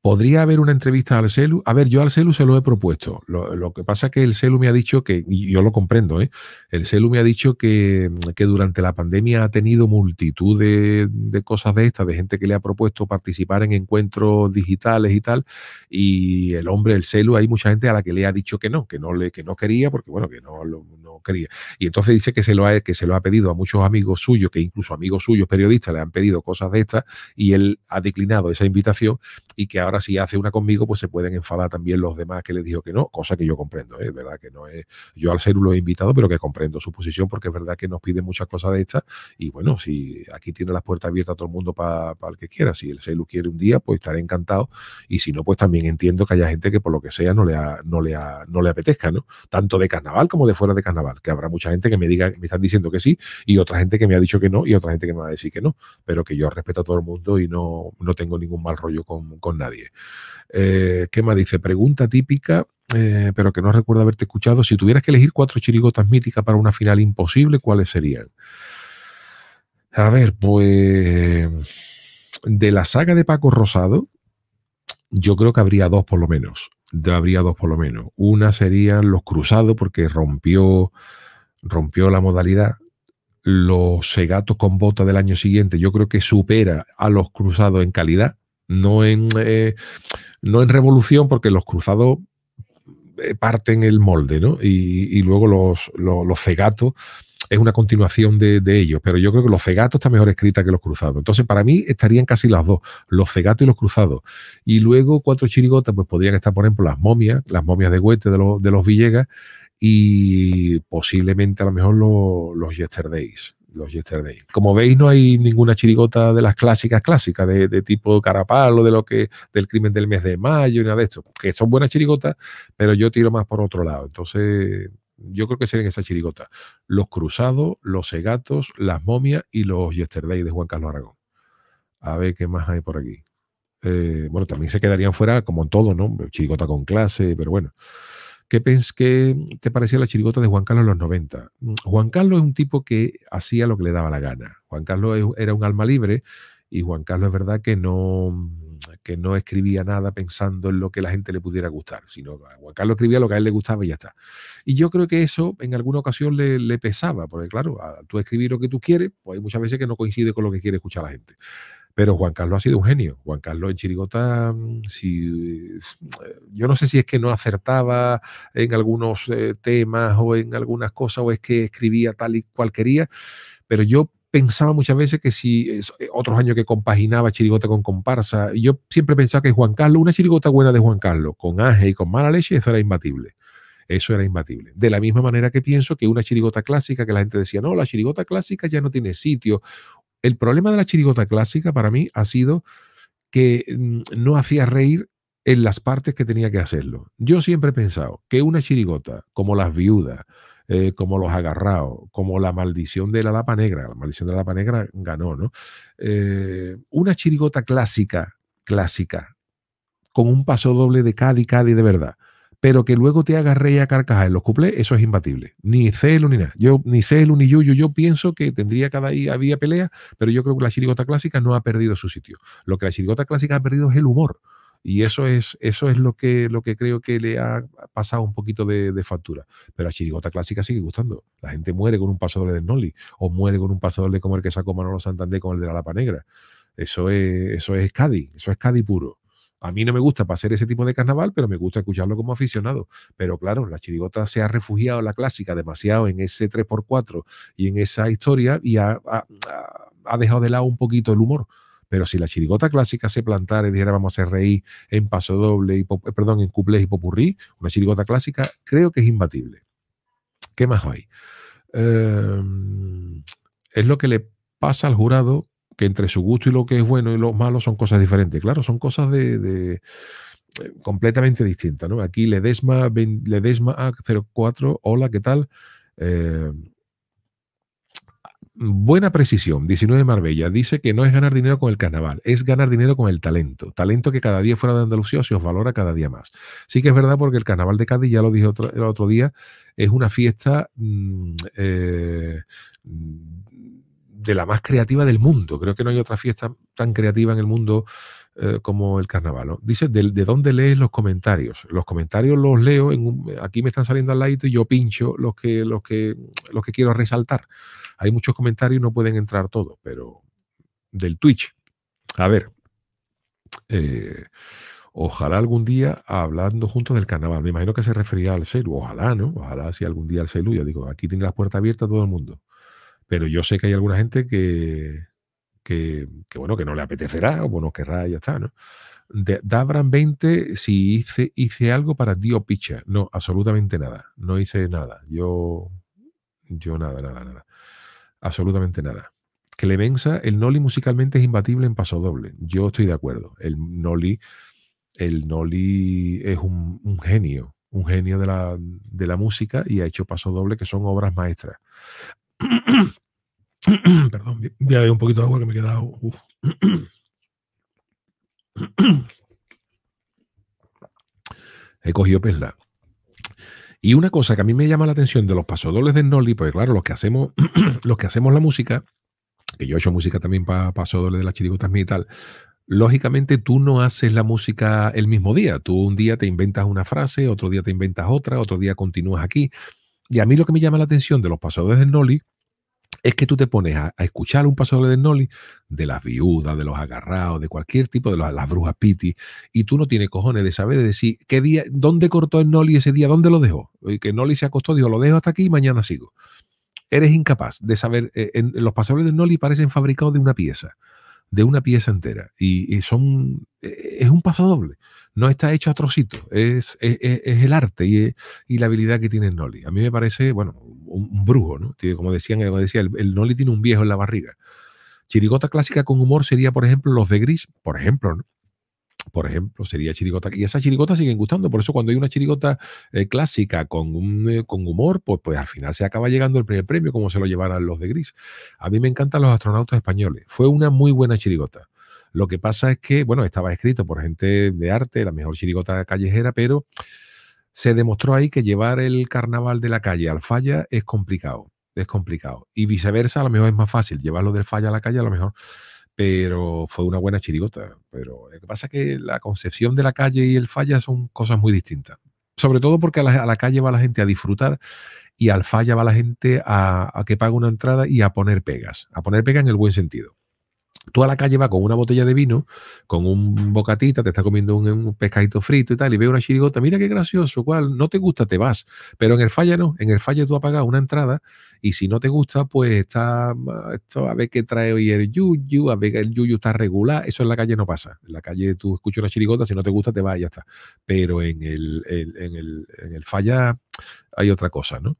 ¿Podría haber una entrevista al CELU? A ver, yo al CELU se lo he propuesto. Lo, que pasa es que el CELU me ha dicho que, y yo lo comprendo, ¿eh? el CELU me ha dicho que, que durante la pandemia ha tenido multitud de, cosas de estas, de gente que le ha propuesto participar en encuentros digitales y tal, y el hombre, el CELU, hay mucha gente a la que le ha dicho que no, que no, le, que no quería, porque bueno, que no, lo quería. Y entonces dice que se lo ha, que se lo ha pedido a muchos amigos suyos, que incluso amigos suyos periodistas le han pedido cosas de estas, y él ha declinado esa invitación y que ahora si hace una conmigo, pues se pueden enfadar también los demás que le dijo que no, cosa que yo comprendo, ¿eh? es verdad que no es, yo al ser lo he invitado, pero que comprendo su posición porque es verdad que nos pide muchas cosas de estas y bueno, si aquí tiene las puertas abiertas a todo el mundo para el que quiera, si el Celu quiere un día, pues estaré encantado y si no, pues también entiendo que haya gente que por lo que sea no le, no le, no le apetezca, ¿no? Tanto de carnaval como de fuera de carnaval que habrá mucha gente que me diga, me están diciendo que sí, y otra gente que me ha dicho que no, y otra gente que me va a decir que no, pero que yo respeto a todo el mundo y no, tengo ningún mal rollo con, nadie. Eh, ¿Qué más dice? Pregunta típica, eh, pero que no recuerdo haberte escuchado. Si tuvieras que elegir cuatro chirigotas míticas para una final imposible, ¿cuáles serían? A ver, pues de la saga de Paco Rosado, yo creo que habría dos por lo menos habría dos por lo menos. Una serían los cruzados, porque rompió, rompió la modalidad. Los segatos con bota del año siguiente, yo creo que supera a los cruzados en calidad, no en, eh, no en revolución, porque los cruzados eh, parten el molde, ¿no? Y, luego los, los, los cegatos es una continuación de, ellos, pero yo creo que Los Cegatos está mejor escrita que Los Cruzados. Entonces, para mí estarían casi las dos, Los Cegatos y Los Cruzados. Y luego Cuatro Chirigotas, pues podrían estar, por ejemplo, las momias, las momias de Huete de, los Villegas y posiblemente a lo mejor los, los Yesterdays los Como veis, no hay ninguna chirigota de las clásicas clásicas, de, de, tipo Carapalo, de lo que, del crimen del mes de mayo y nada de esto, que son buenas chirigotas, pero yo tiro más por otro lado. Entonces, yo creo que serían esa chirigota. Los cruzados, los segatos, las momias y los yesterday de Juan Carlos Aragón. A ver qué más hay por aquí. Eh, bueno, también se quedarían fuera, como en todo, ¿no? Chirigota con clase, pero bueno. ¿Qué, pens ¿Qué te parecía la chirigota de Juan Carlos en los 90? Mm, Juan Carlos es un tipo que hacía lo que le daba la gana. Juan Carlos era un alma libre y Juan Carlos es verdad que no, mm, no escribía nada pensando en lo que la gente le pudiera gustar, sino Juan Carlos escribía lo que a él le gustaba y ya está. Y yo creo que eso en alguna ocasión le, pesaba, porque claro, tú escribir lo que tú quieres, pues hay muchas veces que no coincide con lo que quiere escuchar la gente. Pero Juan Carlos ha sido un genio. Juan Carlos en Chirigota, mm, si, eh, yo no sé si es que no acertaba en algunos eh, temas o en algunas cosas, o es que escribía tal y cual quería, pero yo pensaba muchas veces que si eh, eh, otros años que compaginaba chirigota con comparsa, yo siempre pensaba que Juan Carlos, una chirigota buena de Juan Carlos, con ángel y con mala leche, eso era imbatible. Eso era imbatible. De la misma manera que pienso que una chirigota clásica, que la gente decía, no, la chirigota clásica ya no tiene sitio. El problema de la chirigota clásica para mí ha sido que mm, no hacía reír en las partes que tenía que hacerlo. Yo siempre he pensado que una chirigota, como las viudas, eh, como Los Agarrados, como La Maldición de la Lapa Negra. La Maldición de la Lapa Negra ganó, ¿no? Eh, una chirigota clásica, clásica, con un paso doble de Cádiz, Cádiz de verdad. Pero que luego te agarre y a en los cuplés, eso es imbatible. Ni Celu ni nada. Yo, ni Celu ni yo yo pienso que tendría cada día, había pelea, pero yo creo que la chirigota clásica no ha perdido su sitio. Lo que la chirigota clásica ha perdido es el humor. Y eso es, eso es lo que, lo que creo que le ha pasado un poquito de, factura. Pero la chirigota clásica sigue gustando. La gente muere con un pasador de noli o muere con un pasador de como el que sacó Manolo Santander con el de la Lapa Negra. Eso es, eso es Cádiz, eso es Cádiz puro. A mí no me gusta pasar ese tipo de carnaval, pero me gusta escucharlo como aficionado. Pero claro, la chirigota se ha refugiado, la clásica, demasiado en ese 3x4 y en esa historia y ha dejado de lado un poquito el humor. Pero si la chirigota clásica se plantara y dijera vamos a ser reír en paso doble, y eh, perdón, en cuplés y popurrí, una chirigota clásica creo que es imbatible. ¿Qué más hay? Em, es lo que le pasa al jurado que entre su gusto y lo que es bueno y lo malo son cosas diferentes. Claro, son cosas de, eh, completamente distintas. ¿no? Aquí Ledesma, Ledesma A04, hola, ¿qué tal? Em, buena precisión, 19 Marbella, dice que no es ganar dinero con el carnaval, es ganar dinero con el talento. Talento que cada día fuera de Andalucía se os valora cada día más. Sí que es verdad porque el carnaval de Cádiz, ya lo dije el otro día, es una fiesta mm, eh, mm, de la más creativa del mundo. Creo que no hay otra fiesta tan creativa en el mundo eh, como el carnaval. Dice, de, dónde lees los comentarios? Los comentarios los leo, en eh, aquí me están saliendo al ladito y yo pincho los que, que, que quiero resaltar. Hay muchos comentarios, y no pueden entrar todos, pero del Twitch. A ver, eh, ojalá algún día hablando juntos del carnaval. Me imagino que se refería al celu. Ojalá, ¿no? Ojalá si algún día al celu. Yo digo, aquí tiene la puerta abierta todo el mundo. Pero yo sé que hay alguna gente que, que, bueno, que no le apetecerá o bueno, querrá y ya está, ¿no? De, Dabran 20, si hice, hice algo para Dio Picha. No, absolutamente nada. No hice nada. Yo, yo nada, nada, nada. Absolutamente nada. Clemenza, el Noli musicalmente es imbatible en paso doble. Yo estoy de acuerdo. El Noli, el es un, genio, un genio de la, de la música y ha hecho paso doble que son obras maestras. Perdón, voy a un poquito de agua que me he quedado. he cogido pesla. Y una cosa que a mí me llama la atención de los pasodobles de noli porque claro, los que hacemos, los que hacemos la música, que yo he hecho música también para pasodobles de las chirigotas y tal, lógicamente tú no haces la música el mismo día. Tú un día te inventas una frase, otro día te inventas otra, otro día continúas aquí. Y a mí lo que me llama la atención de los pasadores de Noli es que tú te pones a, escuchar un pasable de Noli de las viudas, de los agarrados, de cualquier tipo, de las brujas piti, y tú no tienes cojones de saber de decir qué día, dónde cortó el Noli ese día, dónde lo dejó. Y que Nolly se acostó, dijo, lo dejo hasta aquí y mañana sigo. Eres incapaz de saber, eh, en, los pasables de Noli parecen fabricados de una pieza, de una pieza entera, y son es un paso doble. No está hecho a trocitos. Es, es, el arte y, la habilidad que tiene Noli. A mí me parece, bueno, un, brujo, ¿no? como decían, decía, el, Noli tiene un viejo en la barriga. Chirigota clásica con humor sería, por ejemplo, los de Gris, por ejemplo, Por ejemplo, sería chirigota. Y esas chirigotas siguen gustando. Por eso, cuando hay una chirigota eh, clásica con, eh, con humor, pues, pues al final se acaba llegando el primer premio, como se lo llevaran los de Gris. A mí me encantan los astronautas españoles. Fue una muy buena chirigota lo que pasa es que, bueno, estaba escrito por gente de arte, la mejor chirigota callejera, pero se demostró ahí que llevar el carnaval de la calle al falla es complicado, es complicado. Y viceversa, a lo mejor es más fácil llevarlo del falla a la calle, a lo mejor, pero fue una buena chirigota. Pero lo que pasa es que la concepción de la calle y el falla son cosas muy distintas. Sobre todo porque a la, calle va la gente a disfrutar y al falla va la gente a, que pague una entrada y a poner pegas, a poner pegas en el buen sentido. Tú a la calle vas con una botella de vino, con un bocatita, te estás comiendo un, pescadito frito y tal, y ve una chirigota, mira qué gracioso, cual no te gusta, te vas. Pero en el falla no, en el falla tú apagas una entrada y si no te gusta, pues está, esto, a ver qué trae hoy el yuyu, a ver que el yuyu está regular, eso en la calle no pasa. En la calle tú escuchas una chirigota, si no te gusta, te vas y ya está. Pero en el, en el, falla hay otra cosa, ¿no?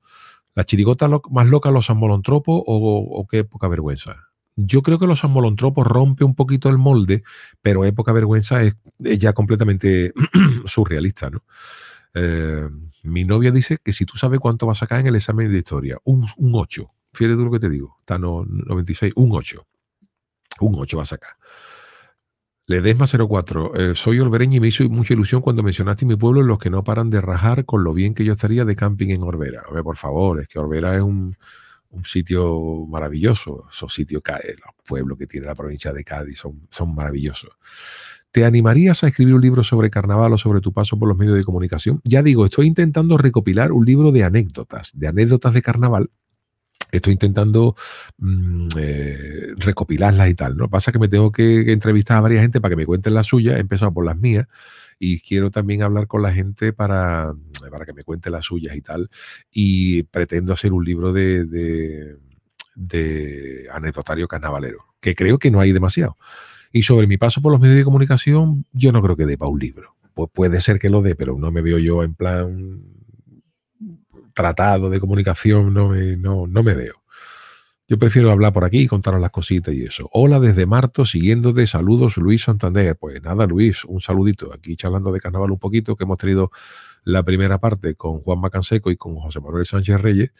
¿La chirigota más loca los amolontropos o, o qué poca vergüenza? Yo creo que los amolontropos rompe un poquito el molde, pero época vergüenza es, ya completamente surrealista, ¿no? Eh, mi novia dice que si tú sabes cuánto vas a sacar en el examen de historia, un, 8. Fíjate tú lo que te digo, está 96, un 8. Un 8 vas a sacar. Ledesma 04, eh, soy olvereño y me hizo mucha ilusión cuando mencionaste mi pueblo, en los que no paran de rajar con lo bien que yo estaría de camping en Orbera. A ver, por favor, es que Orbera es un, un sitio maravilloso. Esos sitios, eh, los pueblos que tiene la provincia de Cádiz son, son maravillosos. ¿Te animarías a escribir un libro sobre carnaval o sobre tu paso por los medios de comunicación? Ya digo, estoy intentando recopilar un libro de anécdotas, de anécdotas de carnaval, estoy intentando mm, eh, recopilarlas y tal, ¿no? Pasa que me tengo que entrevistar a varias gente para que me cuenten las suyas, he empezado por las mías y quiero también hablar con la gente para, mm, para que me cuente las suyas y tal, y pretendo hacer un libro de, de anecdotario carnavalero, que creo que no hay demasiado. Y sobre mi paso por los medios de comunicación, yo no creo que dé un libro. Pues puede ser que lo dé, pero no me veo yo en plan tratado de comunicación no me, no, no me veo. Yo prefiero hablar por aquí y contaros las cositas y eso. Hola desde Marto, siguiéndote, saludos Luis Santander. Pues nada, Luis, un saludito. Aquí charlando de carnaval un poquito, que hemos tenido la primera parte con Juan Macanseco y con José Manuel Sánchez Reyes.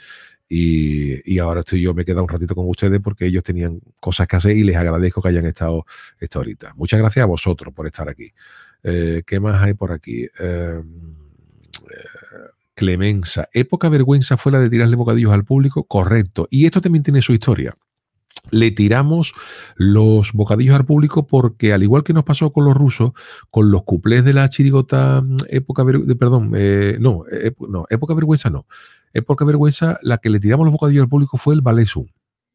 Y, ahora estoy yo, me quedado un ratito con ustedes porque ellos tenían cosas que hacer y les agradezco que hayan estado esta horita. Muchas gracias a vosotros por estar aquí. Eh, ¿Qué más hay por aquí? Em, eh, Clemenza. ¿Época vergüenza fue la de tirarle bocadillos al público? Correcto. Y esto también tiene su historia le tiramos los bocadillos al público porque al igual que nos pasó con los rusos, con los cuplés de la chirigota mm, época vergüenza, perdón, eh, no, no, época vergüenza no, época vergüenza, la que le tiramos los bocadillos al público fue el Valesum.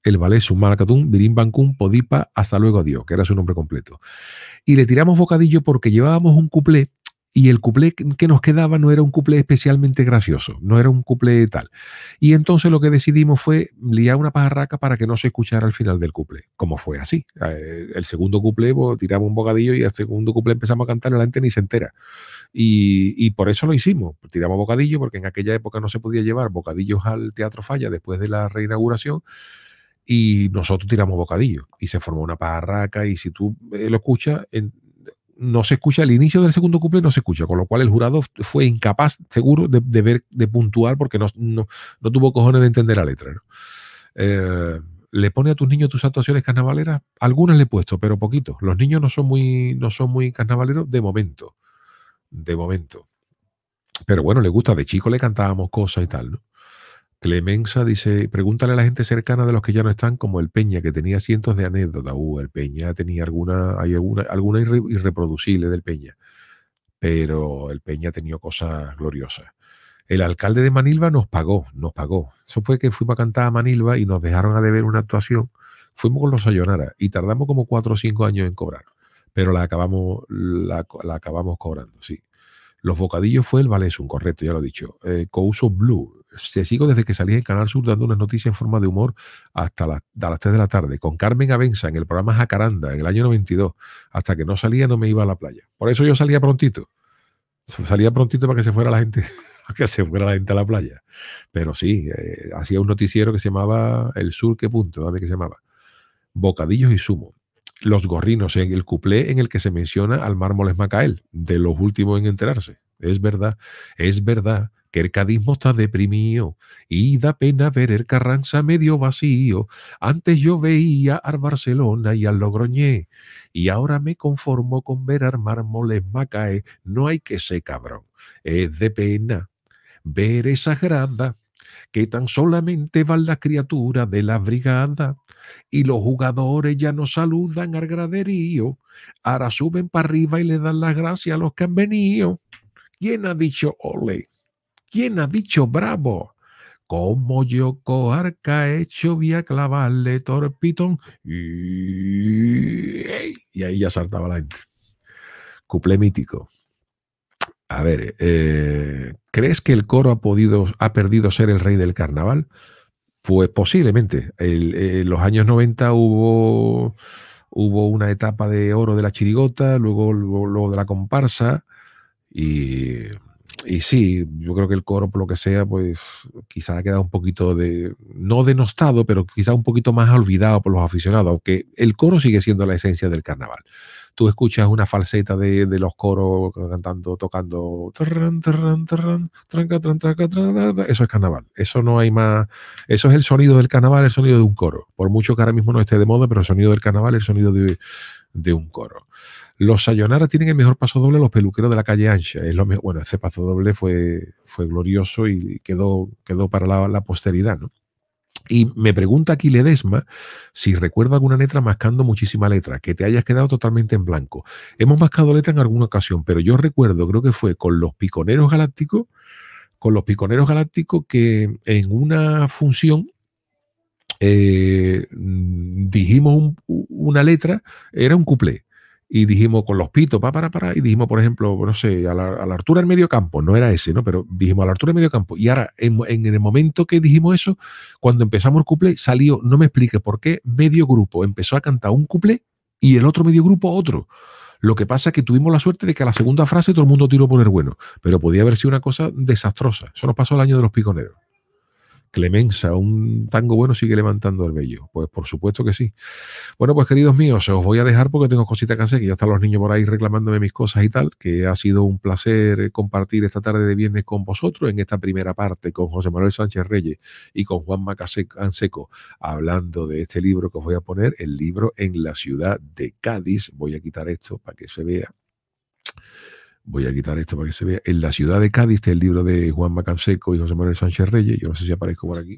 el Balesum, Maracatún, Birim Bancún, Podipa, hasta luego adiós, que era su nombre completo. Y le tiramos bocadillo porque llevábamos un cuplé y el cuplé que nos quedaba no era un cuplé especialmente gracioso, no era un cuplé tal. Y entonces lo que decidimos fue liar una pajarraca para que no se escuchara al final del cuplé, como fue así. Eh, el segundo cuplé pues, tiramos un bocadillo y al segundo cuplé empezamos a cantar, la gente ni se entera. Y, por eso lo hicimos, pues, tiramos bocadillo, porque en aquella época no se podía llevar bocadillos al Teatro Falla después de la reinauguración y nosotros tiramos bocadillo y se formó una pajarraca y si tú eh, lo escuchas, no se escucha el inicio del segundo cumple, no se escucha, con lo cual el jurado fue incapaz, seguro, de, ver, de puntuar porque no, no, tuvo cojones de entender la letra. Eh, ¿Le pone a tus niños tus actuaciones carnavaleras? Algunas le he puesto, pero poquito. Los niños no son muy, no son muy carnavaleros de momento. De momento. Pero bueno, le gusta. De chico le cantábamos cosas y tal, ¿no? Clemenza dice, pregúntale a la gente cercana de los que ya no están, como el Peña, que tenía cientos de anécdotas. Uh, el Peña tenía alguna, hay alguna, alguna irreproducible del Peña, pero el Peña tenía cosas gloriosas. El alcalde de Manilva nos pagó, nos pagó. Eso fue que fuimos a cantar a Manilva y nos dejaron a deber una actuación. Fuimos con los Sayonara y tardamos como cuatro o cinco años en cobrar, pero la acabamos, la, acabamos cobrando, sí. Los bocadillos fue el un correcto, ya lo he dicho. Eh, Couso Blue, se sigo desde que salí en Canal Sur dando unas noticias en forma de humor hasta las tres de la tarde, con Carmen Avenza en el programa Jacaranda en el año 92. Hasta que no salía no me iba a la playa. Por eso yo salía prontito. Salía prontito para que se fuera la gente que se fuera la gente a la playa. Pero sí, eh, hacía un noticiero que se llamaba El Sur, ¿qué punto? A que se llamaba. Bocadillos y sumo. Los gorrinos, en el cuplé en el que se menciona al mármoles Macael, de los últimos en enterarse. Es verdad, es verdad que el cadismo está deprimido y da pena ver el Carranza medio vacío. Antes yo veía al Barcelona y al Logroñé y ahora me conformo con ver armar Mármoles Macaé. No hay que ser cabrón, es de pena ver esa grada que tan solamente van las criaturas de la brigada y los jugadores ya no saludan al graderío, ahora suben para arriba y le dan las gracias a los que han venido. ¿Quién ha dicho ole? ¿Quién ha dicho bravo? Como yo coarca hecho vía clavarle torpitón. Y... y ahí ya saltaba la gente. Cuple mítico. A ver, eh, ¿crees que el coro ha, podido, ha perdido ser el rey del carnaval? Pues posiblemente. Eh, en los años 90 hubo, hubo una etapa de oro de la chirigota, luego, luego, luego de la comparsa y y sí, yo creo que el coro, por lo que sea, pues quizá ha quedado un poquito de, no denostado, pero quizá un poquito más olvidado por los aficionados, aunque el coro sigue siendo la esencia del carnaval. Tú escuchas una falseta de, los coros cantando, tocando, eso es carnaval, eso no hay más, eso es el sonido del carnaval, el sonido de un coro, por mucho que ahora mismo no esté de moda, pero el sonido del carnaval es el sonido de un coro. Los Sayonara tienen el mejor paso doble los peluqueros de la calle ancha. Es lo Bueno, ese paso doble fue, fue glorioso y quedó, quedó para la, posteridad, ¿no? Y me pregunta aquí Ledesma si recuerda alguna letra mascando muchísima letra, que te hayas quedado totalmente en blanco. Hemos mascado letra en alguna ocasión, pero yo recuerdo, creo que fue con los piconeros galácticos, con los piconeros galácticos que en una función eh, mm, dijimos una letra, era un cuplé y dijimos con los pitos, para, para, para, y dijimos, por ejemplo, no sé, a la, a altura del medio campo, no era ese, ¿no? Pero dijimos a la altura del medio campo. Y ahora, en, el momento que dijimos eso, cuando empezamos el couple salió, no me explique por qué, medio grupo empezó a cantar un couple y el otro medio grupo otro. Lo que pasa es que tuvimos la suerte de que a la segunda frase todo el mundo tiró por el bueno, pero podía haber sido una cosa desastrosa. Eso nos pasó el año de los piconeros. Clemenza, un tango bueno sigue levantando el vello. Pues por supuesto que sí. Bueno, pues queridos míos, os voy a dejar porque tengo cositas que hacer, que ya están los niños por ahí reclamándome mis cosas y tal, que ha sido un placer compartir esta tarde de viernes con vosotros en esta primera parte con José Manuel Sánchez Reyes y con Juan Macaseco hablando de este libro que os voy a poner, el libro en la ciudad de Cádiz. Voy a quitar esto para que se vea voy a quitar esto para que se vea, en la ciudad de Cádiz, está el libro de Juan Macanseco y José Manuel Sánchez Reyes, yo no sé si aparezco por aquí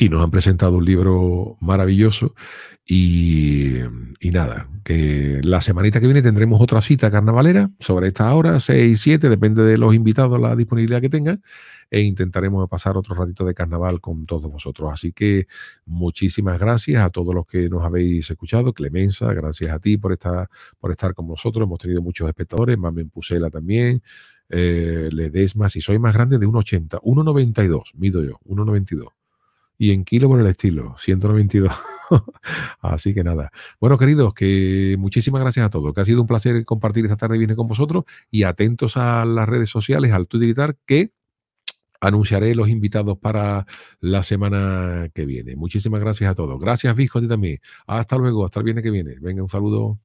y nos han presentado un libro maravilloso. Y, nada, que la semanita que viene tendremos otra cita carnavalera sobre esta hora, 6 y 7, depende de los invitados, la disponibilidad que tengan, e intentaremos pasar otro ratito de carnaval con todos vosotros. Así que muchísimas gracias a todos los que nos habéis escuchado. Clemenza, gracias a ti por estar, por estar con nosotros. Hemos tenido muchos espectadores, Mamen Pusela también. Eh, Ledesma, si soy más grande de 1,80, 1,92, mido yo, 1,92 y en kilo por el estilo, 192. Así que nada. Bueno, queridos, que muchísimas gracias a todos, que ha sido un placer compartir esta tarde viene con vosotros y atentos a las redes sociales, al Twitter, que anunciaré los invitados para la semana que viene. Muchísimas gracias a todos. Gracias, Visco, a también. Hasta luego, hasta el viernes que viene. Venga, un saludo.